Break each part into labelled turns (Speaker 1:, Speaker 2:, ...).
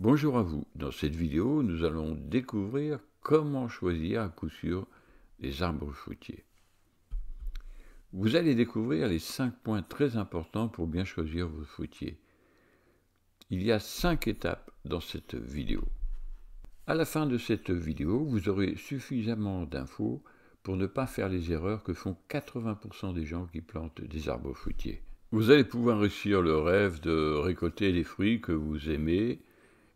Speaker 1: Bonjour à vous, dans cette vidéo nous allons découvrir comment choisir à coup sûr les arbres fruitiers. Vous allez découvrir les 5 points très importants pour bien choisir vos fruitiers. Il y a 5 étapes dans cette vidéo. À la fin de cette vidéo, vous aurez suffisamment d'infos pour ne pas faire les erreurs que font 80% des gens qui plantent des arbres fruitiers. Vous allez pouvoir réussir le rêve de récolter les fruits que vous aimez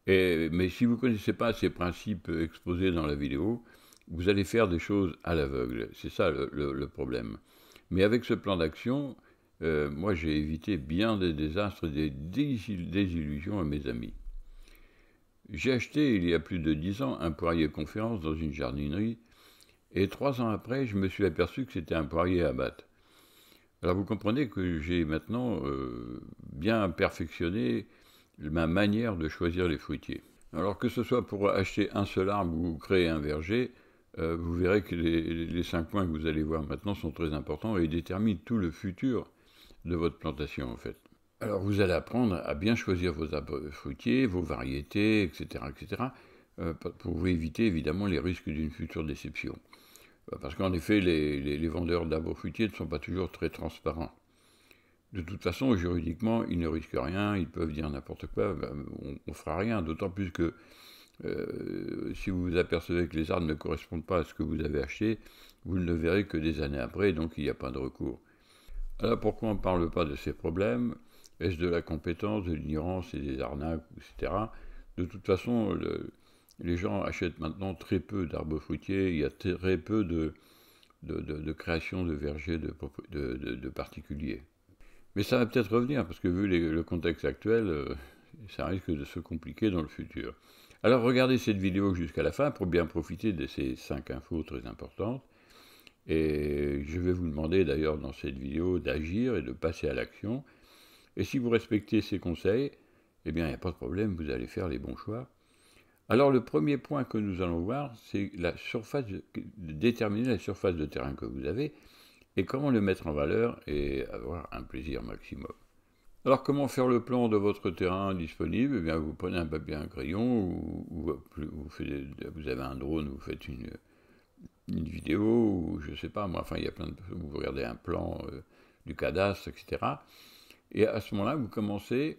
Speaker 1: mais si vous ne connaissez pas ces principes exposés dans la vidéo, vous allez faire des choses à l'aveugle. C'est ça le, problème. Mais avec ce plan d'action, euh, moi j'ai évité bien des désastres, des désillusions à mes amis. J'ai acheté il y a plus de dix ans un poirier conférence dans une jardinerie, et trois ans après, je me suis aperçu que c'était un poirier à battre. Alors vous comprenez que j'ai maintenant euh, bien perfectionné ma manière de choisir les fruitiers. Alors que ce soit pour acheter un seul arbre ou créer un verger, euh, vous verrez que les, cinq points que vous allez voir maintenant sont très importants et déterminent tout le futur de votre plantation en fait. Alors vous allez apprendre à bien choisir vos arbres euh, fruitiers, vos variétés, etc., etc., euh, pour éviter évidemment les risques d'une future déception. Parce qu'en effet, les vendeurs d'arbres fruitiers ne sont pas toujours très transparents de toute façon, juridiquement, ils ne risquent rien, ils peuvent dire n'importe quoi, ben, on ne fera rien, d'autant plus que euh, si vous vous apercevez que les arbres ne correspondent pas à ce que vous avez acheté, vous ne le verrez que des années après, donc il n'y a pas de recours. Alors pourquoi on ne parle pas de ces problèmes Est-ce de la compétence, de l'ignorance et des arnaques, etc. De toute façon, les gens achètent maintenant très peu d'arbres fruitiers, il y a très peu de, de, de création de vergers de, particuliers. Mais ça va peut-être revenir, parce que vu le contexte actuel, euh, ça risque de se compliquer dans le futur. Alors regardez cette vidéo jusqu'à la fin pour bien profiter de ces cinq infos très importantes. Et je vais vous demander d'ailleurs dans cette vidéo d'agir et de passer à l'action. Et si vous respectez ces conseils, eh bien il n'y a pas de problème, vous allez faire les bons choix. Alors le premier point que nous allons voir, c'est la surface, de, déterminer la surface de terrain que vous avez et comment le mettre en valeur et avoir un plaisir maximum. Alors comment faire le plan de votre terrain disponible Eh bien vous prenez un papier, un crayon, ou, vous, vous, avez un drone, vous faites une, une vidéo, ou je ne sais pas, moi, enfin il y a plein de... Vous regardez un plan euh, du cadastre, etc. Et à ce moment-là, vous commencez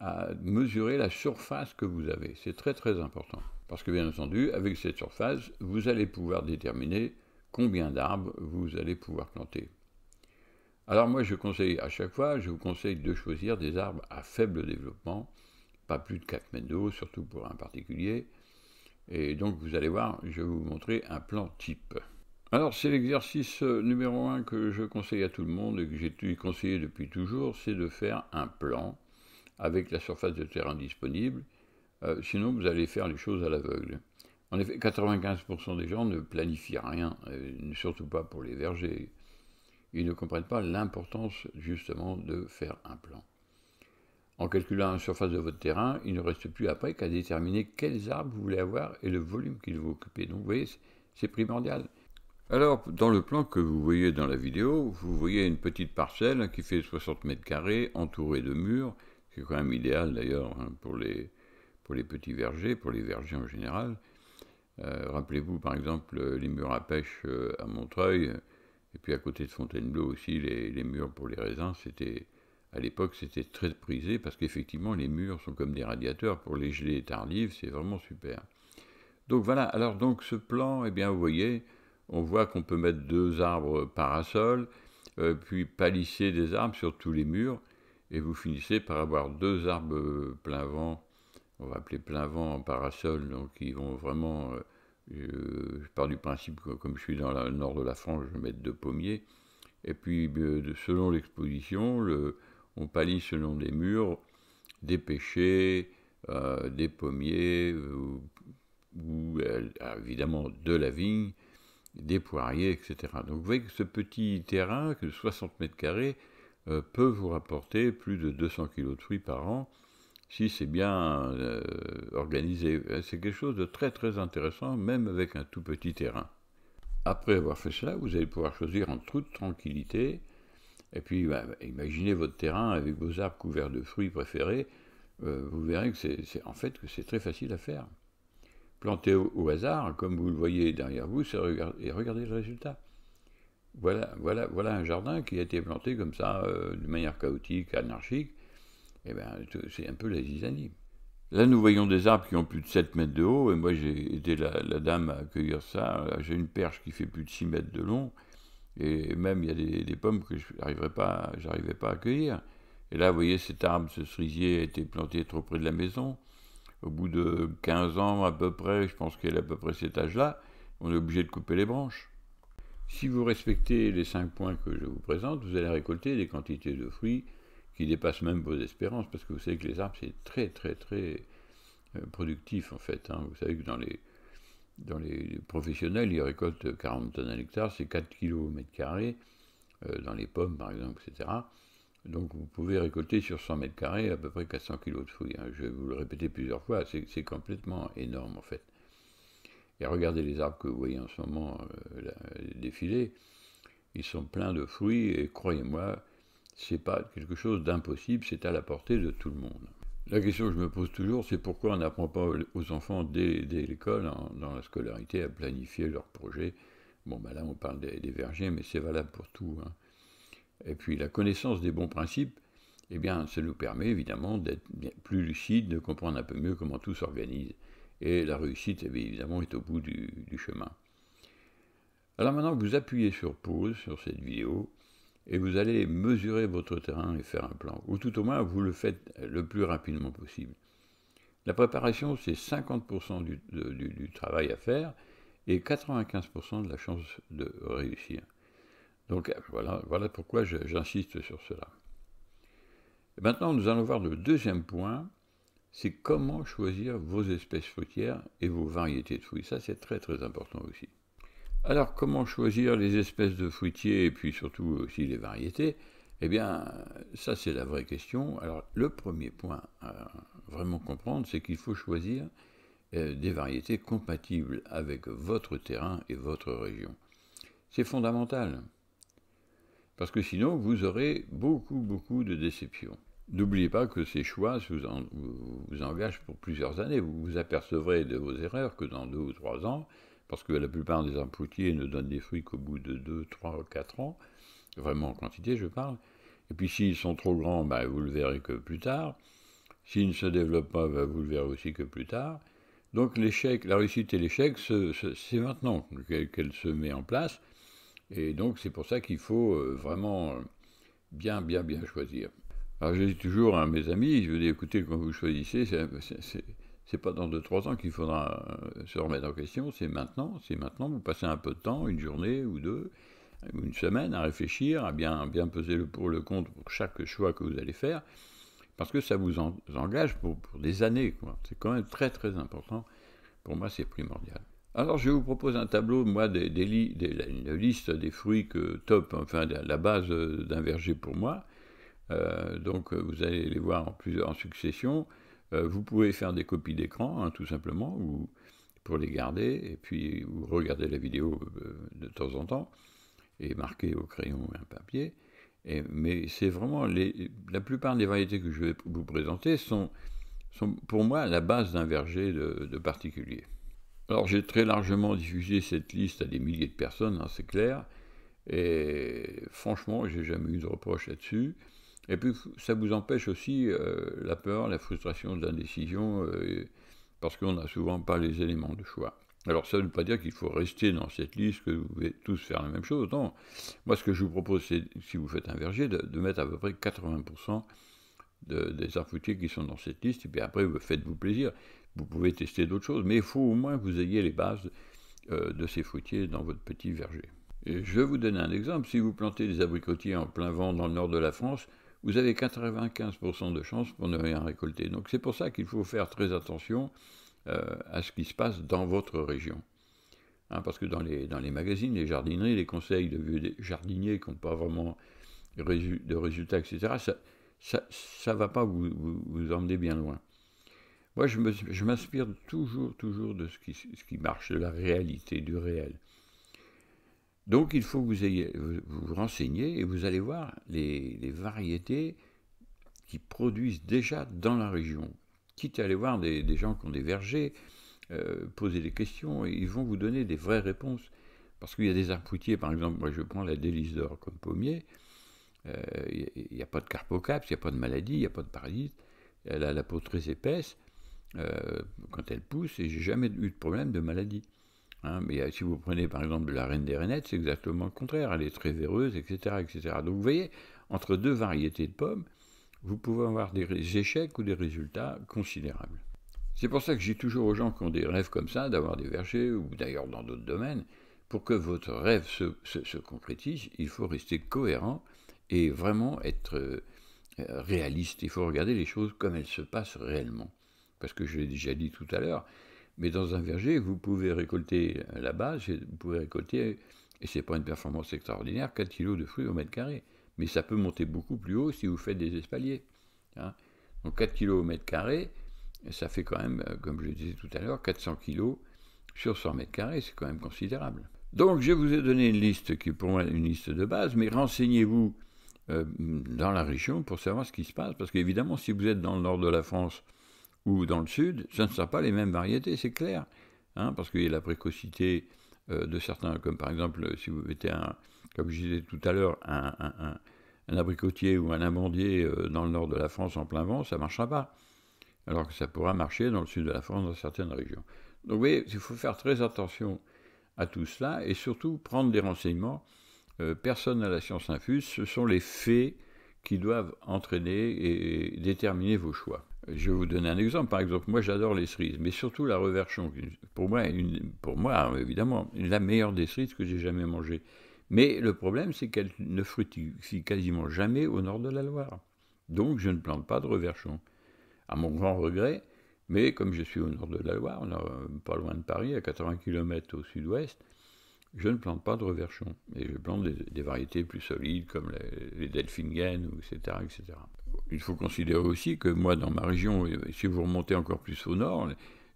Speaker 1: à mesurer la surface que vous avez. C'est très très important. Parce que bien entendu, avec cette surface, vous allez pouvoir déterminer combien d'arbres vous allez pouvoir planter. Alors moi je conseille à chaque fois, je vous conseille de choisir des arbres à faible développement, pas plus de 4 mètres de haut, surtout pour un particulier. Et donc vous allez voir, je vais vous montrer un plan type. Alors c'est l'exercice numéro 1 que je conseille à tout le monde et que j'ai conseillé depuis toujours, c'est de faire un plan avec la surface de terrain disponible. Euh, sinon vous allez faire les choses à l'aveugle. En effet, 95% des gens ne planifient rien, euh, surtout pas pour les vergers. Ils ne comprennent pas l'importance justement de faire un plan. En calculant la surface de votre terrain, il ne reste plus après qu'à déterminer quels arbres vous voulez avoir et le volume qu'il vous occuper. Donc vous voyez, c'est primordial. Alors, dans le plan que vous voyez dans la vidéo, vous voyez une petite parcelle qui fait 60 mètres carrés, entourée de murs. C'est quand même idéal d'ailleurs hein, pour les petits vergers, pour les vergers en général. Euh, rappelez-vous par exemple euh, les murs à pêche euh, à Montreuil, et puis à côté de Fontainebleau aussi, les, murs pour les raisins, c'était à l'époque c'était très prisé parce qu'effectivement les murs sont comme des radiateurs pour les gelées tardives, c'est vraiment super. Donc voilà, alors donc ce plan, eh bien vous voyez, on voit qu'on peut mettre deux arbres parasols, puis palisser des arbres sur tous les murs, et vous finissez par avoir deux arbres plein vent, on va appeler plein vent en parasol, donc ils vont vraiment je, pars du principe que comme je suis dans le nord de la France, je vais mettre deux pommiers. Et puis, euh, selon l'exposition, on pallie selon des murs, des pêchers, euh, des pommiers, euh, ou évidemment de la vigne, des poiriers, etc. Donc vous voyez que ce petit terrain, que 60 mètres carrés, peut vous rapporter plus de 200 kg de fruits par an, si c'est bien euh, organisé. Euh, c'est quelque chose de très très intéressant, même avec un tout petit terrain. Après avoir fait cela, vous allez pouvoir choisir en toute tranquillité. Et puis, bah, imaginez votre terrain avec vos arbres couverts de fruits préférés. Euh, vous verrez que c'est en fait que c'est très facile à faire. Plantez au, hasard, comme vous le voyez derrière vous, et regardez le résultat. Voilà, voilà, voilà un jardin qui a été planté comme ça, de manière chaotique, anarchique, eh bien, c'est un peu la zizanie. Là, nous voyons des arbres qui ont plus de 7 mètres de haut, et moi j'ai aidé la, dame à cueillir ça. J'ai une perche qui fait plus de 6 mètres de long, et même il y a des, pommes que je n'arrivais pas, à cueillir. Et là, vous voyez, cet arbre, ce cerisier, a été planté trop près de la maison. Au bout de 15 ans à peu près, je pense qu'elle est à peu près cet âge-là, on est obligé de couper les branches. Si vous respectez les 5 points que je vous présente, vous allez récolter des quantités de fruits qui dépasse même vos espérances, parce que vous savez que les arbres, c'est très, très, très euh, productif, en fait. Hein. Vous savez que dans les, dans les professionnels, ils récoltent 40 tonnes à l'hectare, c'est 4 kg au mètre carré, euh, dans les pommes, par exemple, etc. Donc vous pouvez récolter sur 100 mètres carrés à peu près 400 kg de fruits. Hein. Je vais vous le répéter plusieurs fois, c'est complètement énorme, en fait. Et regardez les arbres que vous voyez en ce moment euh, défiler, ils sont pleins de fruits, et croyez-moi, c'est pas quelque chose d'impossible, c'est à la portée de tout le monde. La question que je me pose toujours, c'est pourquoi on n'apprend pas aux enfants dès, l'école, dans la scolarité, à planifier leurs projets. Bon, ben là, on parle des, vergers, mais c'est valable pour tout. Hein. Et puis, la connaissance des bons principes, eh bien, ça nous permet évidemment d'être plus lucide, de comprendre un peu mieux comment tout s'organise. Et la réussite, eh évidemment, est au bout du, du chemin. Alors maintenant vous appuyez sur pause sur cette vidéo, et vous allez mesurer votre terrain et faire un plan, ou tout au moins vous le faites le plus rapidement possible. La préparation, c'est 50% du, travail à faire et 95% de la chance de réussir. Donc voilà, pourquoi j'insiste sur cela. maintenant, nous allons voir le deuxième point, c'est comment choisir vos espèces fruitières et vos variétés de fruits. Ça, c'est très très important aussi. Alors, comment choisir les espèces de fruitiers et puis surtout aussi les variétés Eh bien, ça c'est la vraie question. Alors, le premier point à vraiment comprendre, c'est qu'il faut choisir euh, des variétés compatibles avec votre terrain et votre région. C'est fondamental. Parce que sinon, vous aurez beaucoup, beaucoup de déceptions. N'oubliez pas que ces choix vous, engagent pour plusieurs années. Vous vous apercevrez de vos erreurs que dans deux ou trois ans, parce que la plupart des arbres ne donnent des fruits qu'au bout de 2, 3, 4 ans, vraiment en quantité, je parle. Et puis s'ils sont trop grands, bah, vous le verrez que plus tard. S'ils ne se développent pas, ben, vous le verrez aussi que plus tard. Donc l'échec, la réussite et l'échec, c'est maintenant qu'elle se met en place. Et donc c'est pour ça qu'il faut euh, vraiment euh, bien, bien, bien choisir. Alors je dis toujours à mes amis, je veux dire, écoutez, quand vous choisissez, c'est c'est pas dans 2-3 ans qu'il faudra euh, se remettre en question, c'est maintenant, c'est maintenant, vous passez un peu de temps, une journée ou deux, ou une semaine à réfléchir, à bien, bien peser le pour le contre pour chaque choix que vous allez faire, parce que ça vous, engage pour, des années. C'est quand même très très important. Pour moi, c'est primordial. Alors, je vous propose un tableau, moi, des, des, des la, liste des fruits que top, enfin, la, base euh, d'un verger pour moi. Euh, donc, vous allez les voir en, plusieurs, en succession. Euh, vous pouvez faire des copies d'écran, hein, tout simplement, pour les garder, et puis vous regardez la vidéo euh, de temps en temps, et marquer au crayon ou un papier. mais c'est vraiment, la plupart des variétés que je vais vous présenter sont, pour moi la base d'un verger de, particulier. Alors j'ai très largement diffusé cette liste à des milliers de personnes, hein, c'est clair, et franchement, j'ai jamais eu de reproche là-dessus. Et puis ça vous empêche aussi euh, la peur, la frustration de l'indécision, euh, parce qu'on n'a souvent pas les éléments de choix. Alors ça ne veut pas dire qu'il faut rester dans cette liste, que vous pouvez tous faire la même chose. Non, moi ce que je vous propose, c'est, si vous faites un verger, de, mettre à peu près 80% des arbres fruitiers qui sont dans cette liste, et puis après faites-vous plaisir. Vous pouvez tester d'autres choses, mais il faut au moins que vous ayez les bases euh, de ces fruitiers dans votre petit verger. je vais vous donner un exemple. Si vous plantez des abricotiers en plein vent dans le nord de la France, vous avez 95% de chances pour ne rien récolter. Donc c'est pour ça qu'il faut faire très attention euh, à ce qui se passe dans votre région. Hein, parce que dans les, dans les magazines, les jardineries, les conseils de vieux jardiniers qui n'ont pas vraiment de résultats, etc., ça ne va pas vous, vous, emmener bien loin. Moi, je m'inspire toujours, toujours de ce qui, ce qui marche, de la réalité, du réel. Donc il faut que vous ayez, vous, renseigner et vous allez voir les, variétés qui produisent déjà dans la région. Quitte à aller voir des, gens qui ont des vergers, euh, poser des questions, et ils vont vous donner des vraies réponses. Parce qu'il y a des arbres par exemple, moi je prends la délice d'or comme pommier, euh, il n'y a, pas de carpocaps, il n'y a pas de maladie, il n'y a pas de parasites. elle a la peau très épaisse euh, quand elle pousse, et j'ai jamais eu de problème de maladie. Hein, mais euh, si vous prenez par exemple la reine des rainettes, c'est exactement le contraire. Elle est très véreuse, etc., etc. Donc vous voyez, entre deux variétés de pommes, vous pouvez avoir des échecs ou des résultats considérables. C'est pour ça que j'ai toujours aux gens qui ont des rêves comme ça, d'avoir des vergers, ou d'ailleurs dans d'autres domaines, pour que votre rêve se, se, concrétise, il faut rester cohérent et vraiment être euh, réaliste. Il faut regarder les choses comme elles se passent réellement. Parce que je l'ai déjà dit tout à l'heure, mais dans un verger, vous pouvez récolter euh, la base, vous pouvez récolter, et ce n'est pas une performance extraordinaire, 4 kg de fruits au mètre carré. Mais ça peut monter beaucoup plus haut si vous faites des espaliers. Hein. Donc 4 kg au mètre carré, ça fait quand même, euh, comme je disais tout à l'heure, 400 kg sur 100 mètres carrés, c'est quand même considérable. Donc je vous ai donné une liste qui est pour moi une liste de base, mais renseignez-vous euh, dans la région pour savoir ce qui se passe, parce qu'évidemment si vous êtes dans le nord de la France, ou dans le sud, ça ne sera pas les mêmes variétés, c'est clair. Hein, parce qu'il y a la précocité euh, de certains, comme par exemple, si vous mettez un, comme je disais tout à l'heure, un, abricotier ou un amandier euh, dans le nord de la France en plein vent, ça ne marchera pas. Alors que ça pourra marcher dans le sud de la France, dans certaines régions. Donc vous voyez, il faut faire très attention à tout cela et surtout prendre des renseignements. Euh, personne à la science infuse, ce sont les faits qui doivent entraîner et déterminer vos choix. Je vais vous donner un exemple. Par exemple, moi j'adore les cerises, mais surtout la reverchon, pour moi, pour moi évidemment, la meilleure des cerises que j'ai jamais mangée. Mais le problème, c'est qu'elle ne fructifie quasiment jamais au nord de la Loire. Donc je ne plante pas de reverchon. À mon grand regret, mais comme je suis au nord de la Loire, euh, pas loin de Paris, à 80 km au sud-ouest, je ne plante pas de reverchon. Et je plante des, variétés plus solides comme les, les etc., etc. Il faut considérer aussi que moi, dans ma région, si vous remontez encore plus au nord,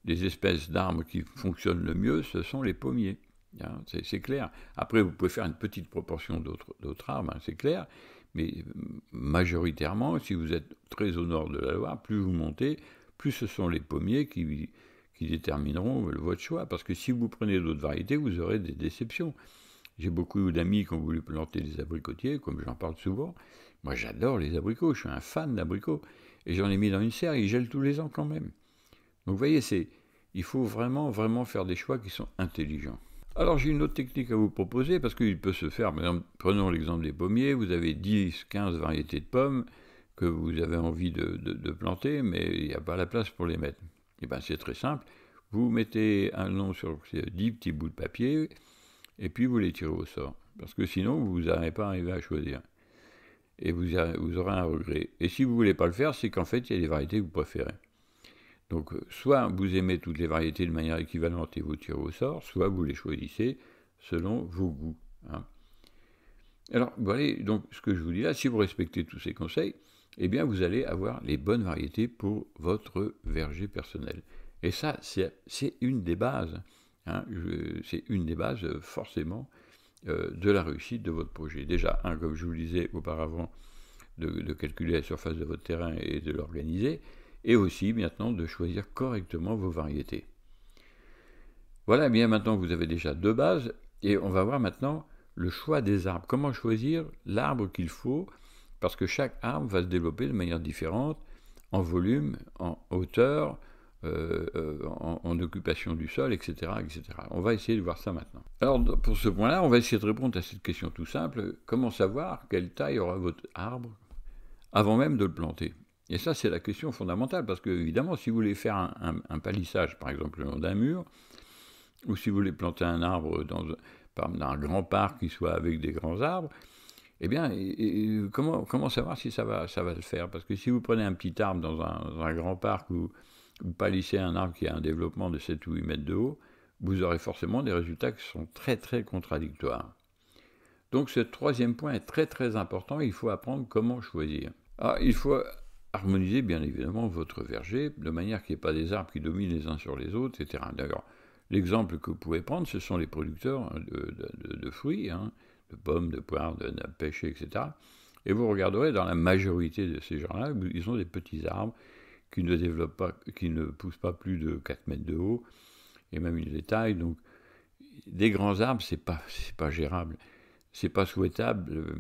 Speaker 1: les espèces d'arbres qui fonctionnent le mieux, ce sont les pommiers. Hein, c'est clair. Après, vous pouvez faire une petite proportion d'autres arbres, hein, c'est clair. Mais mm, majoritairement, si vous êtes très au nord de la Loire, plus vous montez, plus ce sont les pommiers qui, qui détermineront votre choix. Parce que si vous prenez d'autres variétés, vous aurez des déceptions. J'ai beaucoup d'amis qui ont voulu planter des abricotiers, comme j'en parle souvent. Moi, j'adore les abricots, je suis un fan d'abricots, et j'en ai mis dans une serre, ils gèlent tous les ans quand même. Donc, vous voyez, c'est, il faut vraiment, vraiment faire des choix qui sont intelligents. Alors, j'ai une autre technique à vous proposer, parce qu'il peut se faire, prenons l'exemple des pommiers, vous avez 10, 15 variétés de pommes que vous avez envie de, planter, mais il n'y a pas la place pour les mettre. Et eh bien, c'est très simple, vous mettez un nom sur 10 petits bouts de papier, et puis vous les tirez au sort. Parce que sinon, vous n'arrivez pas à choisir et vous, aurez un regret. Et si vous ne voulez pas le faire, c'est qu'en fait, il y a des variétés que vous préférez. Donc, euh, soit vous aimez toutes les variétés de manière équivalente et vous tirez au sort, soit vous les choisissez selon vos goûts. Hein. Alors, vous donc, ce que je vous dis là, si vous respectez tous ces conseils, eh bien, vous allez avoir les bonnes variétés pour votre verger personnel. Et ça, c'est une des bases. c'est une des bases, hein, euh, forcément, euh, de la réussite de votre projet. Déjà, un, comme je vous le disais auparavant, de, de, calculer la surface de votre terrain et de l'organiser, et aussi maintenant de choisir correctement vos variétés. Voilà, eh bien maintenant vous avez déjà deux bases, et on va voir maintenant le choix des arbres. Comment choisir l'arbre qu'il faut, parce que chaque arbre va se développer de manière différente, en volume, en hauteur, euh, euh, en, occupation du sol, etc., etc. On va essayer de voir ça maintenant. Alors, pour ce point-là, on va essayer de répondre à cette question tout simple. Comment savoir quelle taille aura votre arbre avant même de le planter Et ça, c'est la question fondamentale, parce que, évidemment, si vous voulez faire un, palissage, par exemple, le long d'un mur, ou si vous voulez planter un arbre dans, un grand parc qui soit avec des grands arbres, eh bien, comment, savoir si ça va, ça le faire Parce que si vous prenez un petit arbre dans un, grand parc ou vous palissez un arbre qui a un développement de 7 ou 8 mètres de haut, vous aurez forcément des résultats qui sont très très contradictoires. Donc ce troisième point est très très important, il faut apprendre comment choisir. Ah, il faut harmoniser bien évidemment votre verger de manière qu'il n'y ait pas des arbres qui dominent les uns sur les autres, etc. D'ailleurs, l'exemple que vous pouvez prendre, ce sont les producteurs de, fruits, hein, de pommes, de poires, de, pêches, etc. Et vous regarderez dans la majorité de ces gens-là, ils ont des petits arbres qui ne développe pas, qui ne pousse pas plus de 4 mètres de haut, et même une les taille. Donc, des grands arbres, c'est pas, c'est pas gérable. C'est pas souhaitable euh,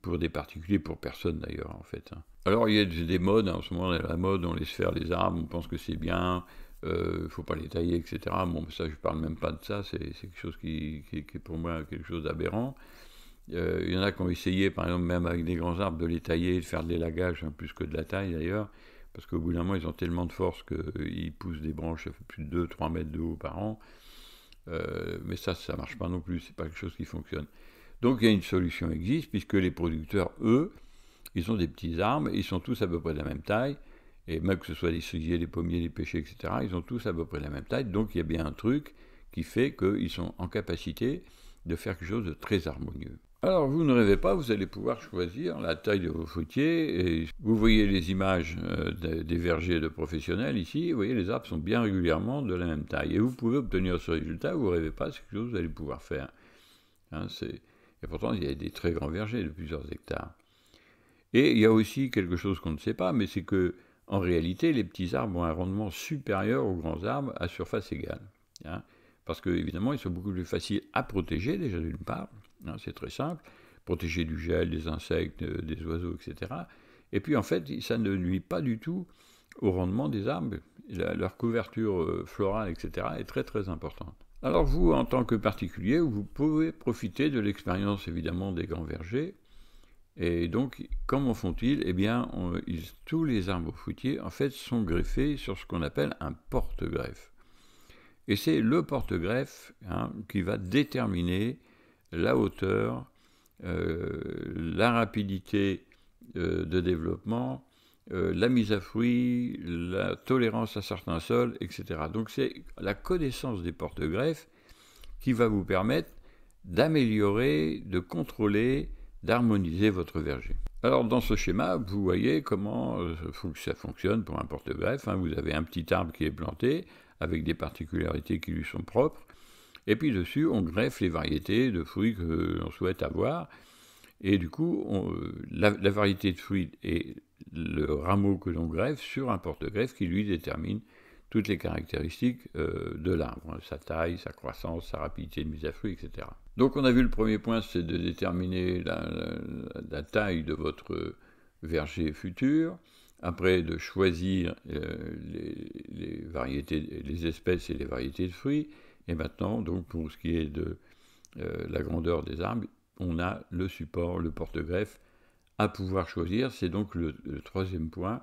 Speaker 1: pour des particuliers, pour personne d'ailleurs, en fait. Hein. Alors, il y a des modes, hein. en ce moment, la mode, on laisse faire les arbres, on pense que c'est bien, ne euh, faut pas les tailler, etc. Bon, ça, je parle même pas de ça, c'est, quelque chose qui, qui, est pour moi quelque chose d'aberrant. Euh, il y en a qui ont essayé, par exemple, même avec des grands arbres, de les tailler, de faire de l'élagage, hein, plus que de la taille d'ailleurs parce qu'au bout d'un moment, ils ont tellement de force qu'ils poussent des branches à plus de 2-3 mètres de haut par an. Euh, mais ça, ça ne marche pas non plus, c'est pas quelque chose qui fonctionne. Donc il y a une solution existe, puisque les producteurs, eux, ils ont des petits arbres, ils sont tous à peu près de la même taille, et même que ce soit les cerisiers, les pommiers, les pêchers, etc., ils ont tous à peu près de la même taille, donc il y a bien un truc qui fait qu'ils sont en capacité de faire quelque chose de très harmonieux. Alors, vous ne rêvez pas, vous allez pouvoir choisir la taille de vos fruitiers. vous voyez les images euh, des vergers de professionnels ici. Vous voyez, les arbres sont bien régulièrement de la même taille. Et vous pouvez obtenir ce résultat. Vous ne rêvez pas, c'est quelque chose que vous allez pouvoir faire. Hein, et pourtant, il y a des très grands vergers de plusieurs hectares. Et il y a aussi quelque chose qu'on ne sait pas, mais c'est que, en réalité, les petits arbres ont un rendement supérieur aux grands arbres à surface égale. Hein, parce qu'évidemment ils sont beaucoup plus faciles à protéger, déjà d'une part c'est très simple. Protéger du gel, des insectes, euh, des oiseaux, etc. Et puis en fait, ça ne nuit pas du tout au rendement des arbres. leur couverture euh, florale, etc., est très très importante. Alors vous, en tant que particulier, vous pouvez profiter de l'expérience évidemment des grands vergers. Et donc, comment font-ils Eh bien, tous les arbres fruitiers, en fait, sont greffés sur ce qu'on appelle un porte-greffe. Et c'est le porte-greffe hein, qui va déterminer la hauteur, euh, la rapidité euh, de développement, euh, la mise à fruit, la tolérance à certains sols, etc. Donc c'est la connaissance des porte-greffes qui va vous permettre d'améliorer, de contrôler, d'harmoniser votre verger. Alors dans ce schéma, vous voyez comment ça fonctionne pour un porte-greffe. Hein. Vous avez un petit arbre qui est planté avec des particularités qui lui sont propres. Et puis dessus, on greffe les variétés de fruits que l'on souhaite avoir. Et du coup, euh, la, variété de fruits et le rameau que l'on greffe sur un porte-greffe qui lui détermine toutes les caractéristiques euh, de l'arbre, hein, sa taille, sa croissance, sa rapidité de mise à fruit, etc. Donc on a vu le premier point, c'est de déterminer la, taille de votre verger futur, après de choisir euh, les, les, variétés, les espèces et les variétés de fruits, et maintenant, donc, pour ce qui est de euh, la grandeur des arbres, on a le support, le porte-greffe à pouvoir choisir. C'est donc le, troisième point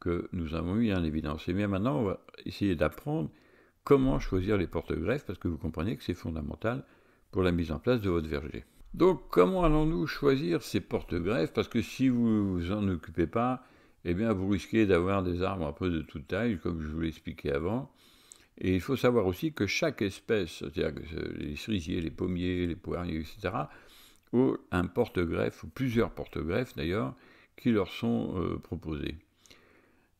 Speaker 1: que nous avons mis en évidence. Et bien maintenant, on va essayer d'apprendre comment choisir les porte-greffes, parce que vous comprenez que c'est fondamental pour la mise en place de votre verger. Donc, comment allons-nous choisir ces porte-greffes Parce que si vous vous en occupez pas, eh bien, vous risquez d'avoir des arbres un peu de toute taille, comme je vous l'expliquais avant. Et il faut savoir aussi que chaque espèce, c'est-à-dire les cerisiers, les pommiers, les poiriers, etc., ont un porte-greffe, ou plusieurs porte-greffes d'ailleurs, qui leur sont euh, proposés.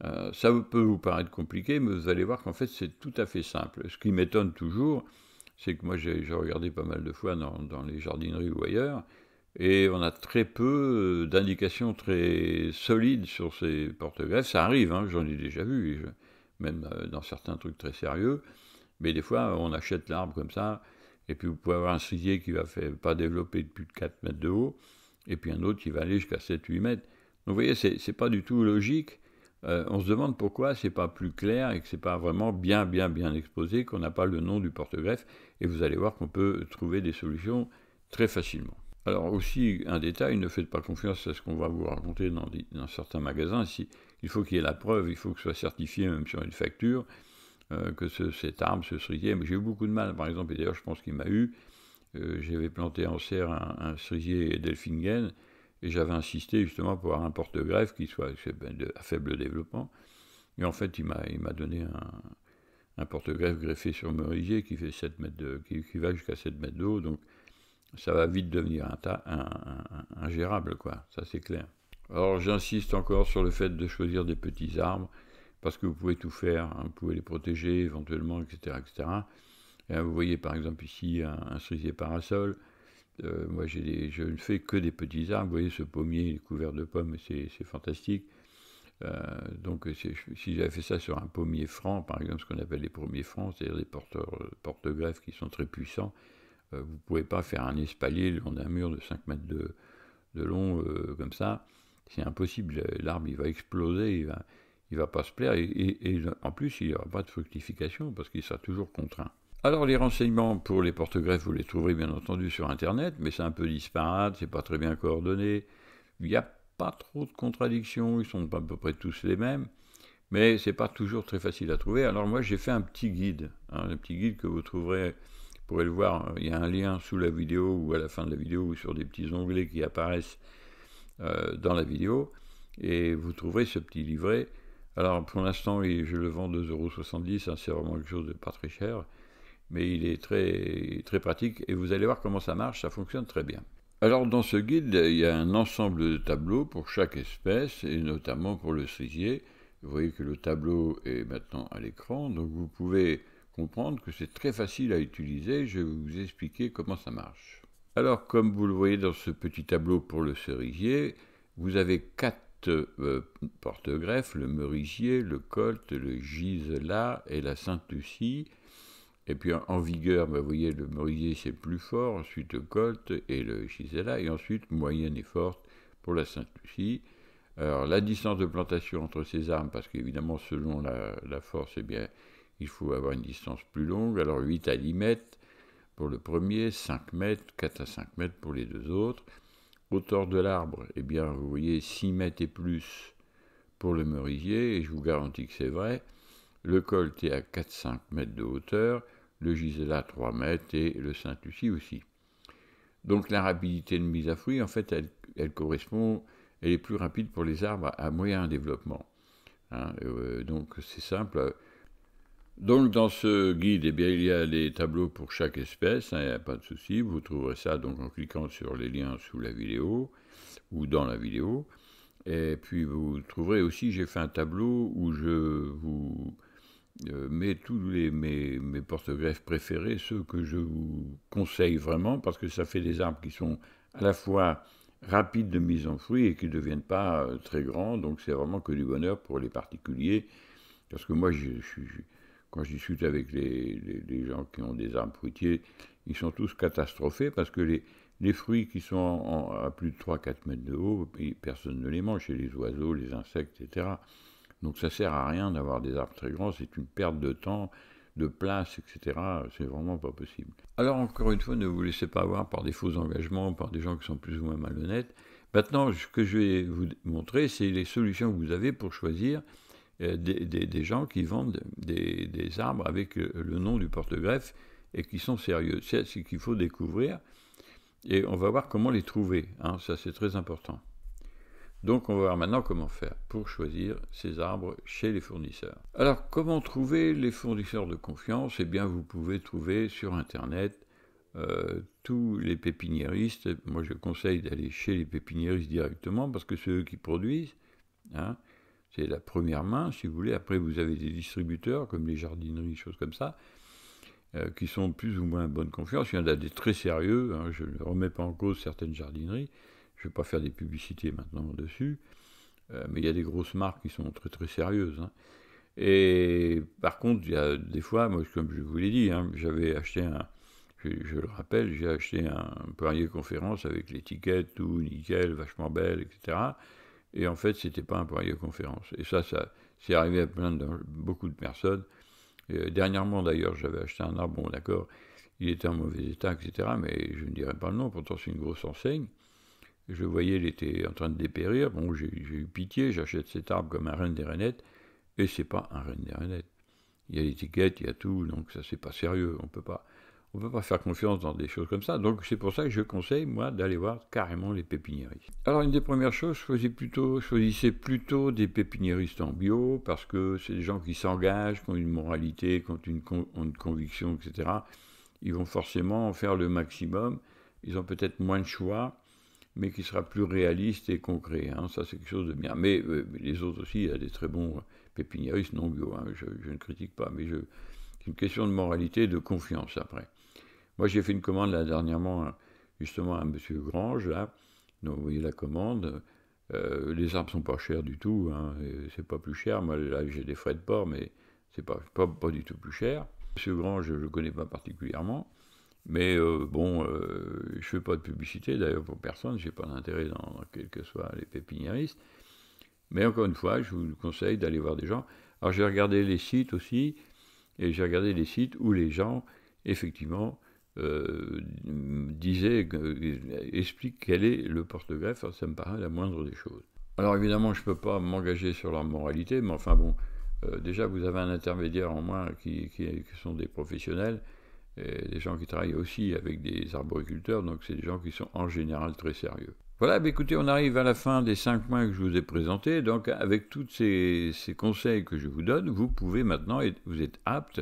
Speaker 1: Euh, ça peut vous paraître compliqué, mais vous allez voir qu'en fait c'est tout à fait simple. Ce qui m'étonne toujours, c'est que moi j'ai regardé pas mal de fois dans, les jardineries ou ailleurs, et on a très peu euh, d'indications très solides sur ces porte-greffes. Ça arrive, hein, j'en ai déjà vu même euh, dans certains trucs très sérieux. Mais des fois, on achète l'arbre comme ça, et puis vous pouvez avoir un cerisier qui va pas développer de plus de 4 mètres de haut, et puis un autre qui va aller jusqu'à 7-8 mètres. Donc vous voyez, ce c'est pas du tout logique. Euh, on se demande pourquoi c'est pas plus clair et que c'est pas vraiment bien, bien, bien exposé, qu'on n'a pas le nom du porte-greffe, et vous allez voir qu'on peut trouver des solutions très facilement. Alors aussi, un détail, ne faites pas confiance à ce qu'on va vous raconter dans, dans certains magasins. ici, il faut qu'il y ait la preuve, il faut que ce soit certifié même sur une facture, euh, que cette cet arbre, ce cerisier, mais j'ai eu beaucoup de mal, par exemple, et d'ailleurs je pense qu'il m'a eu, euh, j'avais planté en serre un, un cerisier Delphingen, et j'avais insisté justement pour avoir un porte-greffe qui soit à faible développement, et en fait il m'a donné un, porte-greffe greffé sur merisier qui, fait 7 mètres de, qui, va jusqu'à 7 mètres d'eau, donc ça va vite devenir ingérable, quoi, ça c'est clair. Alors j'insiste encore sur le fait de choisir des petits arbres, parce que vous pouvez tout faire, hein. vous pouvez les protéger éventuellement, etc. etc. Et hein, vous voyez par exemple ici un, cerisier parasol. Euh, moi je ne fais que des petits arbres, vous voyez ce pommier est couvert de pommes, c'est fantastique. Euh, donc si j'avais fait ça sur un pommier franc, par exemple ce qu'on appelle les pommiers francs, c'est-à-dire des porte-greffes qui sont très puissants, euh, vous ne pouvez pas faire un espalier le long d'un mur de 5 mètres de long comme ça c'est impossible, l'arbre il va exploser, il va, va pas se plaire, et, en plus il n'y aura pas de fructification parce qu'il sera toujours contraint. Alors les renseignements pour les porte-greffes, vous les trouverez bien entendu sur Internet, mais c'est un peu disparate, c'est pas très bien coordonné, il n'y a pas trop de contradictions, ils sont à peu près tous les mêmes, mais c'est pas toujours très facile à trouver. Alors moi j'ai fait un petit guide, un hein, petit guide que vous trouverez, vous pourrez le voir, il y a un lien sous la vidéo ou à la fin de la vidéo ou sur des petits onglets qui apparaissent euh, dans la vidéo, et vous trouverez ce petit livret. Alors pour l'instant, je le vends 2,70€, hein, c'est vraiment quelque chose de pas très cher, mais il est très, très pratique, et vous allez voir comment ça marche, ça fonctionne très bien. Alors dans ce guide, il y a un ensemble de tableaux pour chaque espèce, et notamment pour le cerisier. Vous voyez que le tableau est maintenant à l'écran, donc vous pouvez comprendre que c'est très facile à utiliser. Je vais vous expliquer comment ça marche. Alors, comme vous le voyez dans ce petit tableau pour le cerisier, vous avez quatre euh, porte-greffes, le merisier, le colt, le gisela et la sainte-lucie. Et puis en, vigueur, bah, vous voyez, le merisier c'est plus fort, ensuite le colt et le gisela, et ensuite moyenne et forte pour la sainte-lucie. Alors la distance de plantation entre ces armes, parce qu'évidemment selon la, force, eh bien, il faut avoir une distance plus longue, alors 8 à 10 mètres, pour le premier, 5 mètres, 4 à 5 mètres pour les deux autres. Hauteur de l'arbre, eh bien, vous voyez 6 mètres et plus pour le merisier, et je vous garantis que c'est vrai. Le colt est à 4-5 mètres de hauteur, le gisela 3 mètres et le Saint-Lucie aussi. Donc la rapidité de mise à fruit, en fait, elle, correspond, elle est plus rapide pour les arbres à, moyen développement. Hein. Euh, donc c'est simple, donc, dans ce guide, eh bien, il y a les tableaux pour chaque espèce, il hein, n'y a pas de souci. Vous trouverez ça donc, en cliquant sur les liens sous la vidéo ou dans la vidéo. Et puis, vous trouverez aussi, j'ai fait un tableau où je vous euh, mets tous les, mes, porte-greffes préférés, ceux que je vous conseille vraiment, parce que ça fait des arbres qui sont à la fois rapides de mise en fruit et qui ne deviennent pas euh, très grands. Donc, c'est vraiment que du bonheur pour les particuliers. Parce que moi, je suis quand je discute avec les, les, gens qui ont des arbres fruitiers, ils sont tous catastrophés parce que les, les fruits qui sont à plus de 3-4 mètres de haut, personne ne les mange, chez les oiseaux, les insectes, etc. Donc ça sert à rien d'avoir des arbres très grands, c'est une perte de temps, de place, etc. C'est vraiment pas possible. Alors encore une fois, ne vous laissez pas avoir par des faux engagements, par des gens qui sont plus ou moins malhonnêtes. Maintenant, ce que je vais vous montrer, c'est les solutions que vous avez pour choisir euh, des, gens qui vendent des, arbres avec euh, le nom du porte-greffe et qui sont sérieux. C'est ce qu'il faut découvrir et on va voir comment les trouver. Hein. ça, c'est très important. Donc, on va voir maintenant comment faire pour choisir ces arbres chez les fournisseurs. Alors, comment trouver les fournisseurs de confiance Eh bien, vous pouvez trouver sur Internet euh, tous les pépiniéristes. Moi, je conseille d'aller chez les pépiniéristes directement parce que c'est eux qui produisent. Hein, c'est la première main, si vous voulez. Après, vous avez des distributeurs, comme les jardineries, choses comme ça, euh, qui sont plus ou moins en bonne confiance. Il y en a des très sérieux. Hein. je ne remets pas en cause certaines jardineries. Je ne vais pas faire des publicités maintenant dessus. Euh, mais il y a des grosses marques qui sont très très sérieuses. Hein. Et par contre, il y a des fois, moi, comme je vous l'ai dit, hein, j'avais acheté un, je, le rappelle, j'ai acheté un poirier conférence avec l'étiquette tout nickel, vachement belle, etc. Et en fait, c'était pas un de conférence. Et ça, ça c'est arrivé à plein de, beaucoup de personnes. Euh, dernièrement, d'ailleurs, j'avais acheté un arbre, bon, d'accord, il était en mauvais état, etc., mais je ne dirais pas le nom, pourtant c'est une grosse enseigne. Je voyais, il était en train de dépérir, bon, j'ai eu pitié, j'achète cet arbre comme un reine des rainettes, et c'est pas un reine des rainettes. Il y a l'étiquette, il y a tout, donc ça, c'est pas sérieux, on peut pas. On ne peut pas faire confiance dans des choses comme ça. Donc c'est pour ça que je conseille, moi, d'aller voir carrément les pépiniéristes. Alors une des premières choses, choisissez plutôt, choisissez plutôt des pépiniéristes en bio, parce que c'est des gens qui s'engagent, qui ont une moralité, qui ont une, conviction, etc. Ils vont forcément en faire le maximum. Ils ont peut-être moins de choix, mais qui sera plus réaliste et concret. Hein. Ça, c'est quelque chose de bien. Euh, mais les autres aussi, il y a des très bons euh, pépiniéristes non bio. Hein. je ne critique pas, mais je une question de moralité et de confiance après. Moi, j'ai fait une commande là dernièrement, justement à M. Grange, là. Donc, vous voyez la commande. Euh, les arbres sont pas chers du tout, hein, c'est pas plus cher. Moi, là, j'ai des frais de port, mais c'est pas, pas, pas, du tout plus cher. Monsieur Grange, je ne le connais pas particulièrement, mais euh, bon, euh, je fais pas de publicité d'ailleurs pour personne, j'ai pas d'intérêt dans, dans quels que soient les pépiniéristes. Mais encore une fois, je vous conseille d'aller voir des gens. Alors, j'ai regardé les sites aussi, et j'ai regardé des sites où les gens, effectivement, euh, disaient, euh, expliquent quel est le porte-greffe, ça me paraît la moindre des choses. Alors évidemment, je ne peux pas m'engager sur leur moralité, mais enfin bon, euh, déjà vous avez un intermédiaire en moins qui, sont des professionnels, des gens qui travaillent aussi avec des arboriculteurs, donc c'est des gens qui sont en général très sérieux. Voilà, bah, écoutez, on arrive à la fin des cinq points que je vous ai présentés. Donc, avec tous ces, ces, conseils que je vous donne, vous pouvez maintenant, vous êtes apte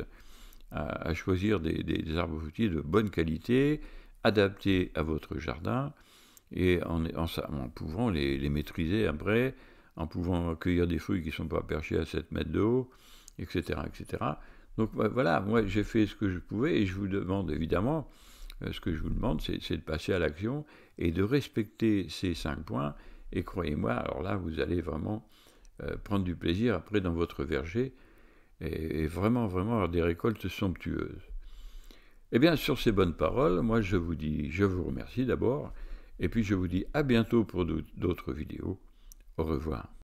Speaker 1: à, choisir des, des, arbres fruitiers de bonne qualité, adaptés à votre jardin, et en, en, pouvant les, les, maîtriser après, en pouvant cueillir des fruits qui ne sont pas perchés à 7 mètres de haut, etc. etc. Donc, bah, voilà, moi, j'ai fait ce que je pouvais, et je vous demande évidemment euh, ce que je vous demande, c'est de passer à l'action et de respecter ces cinq points. Et croyez-moi, alors là, vous allez vraiment euh, prendre du plaisir après dans votre verger et, et vraiment, vraiment avoir des récoltes somptueuses. Eh bien, sur ces bonnes paroles, moi je vous dis, je vous remercie d'abord, et puis je vous dis à bientôt pour d'autres vidéos. Au revoir.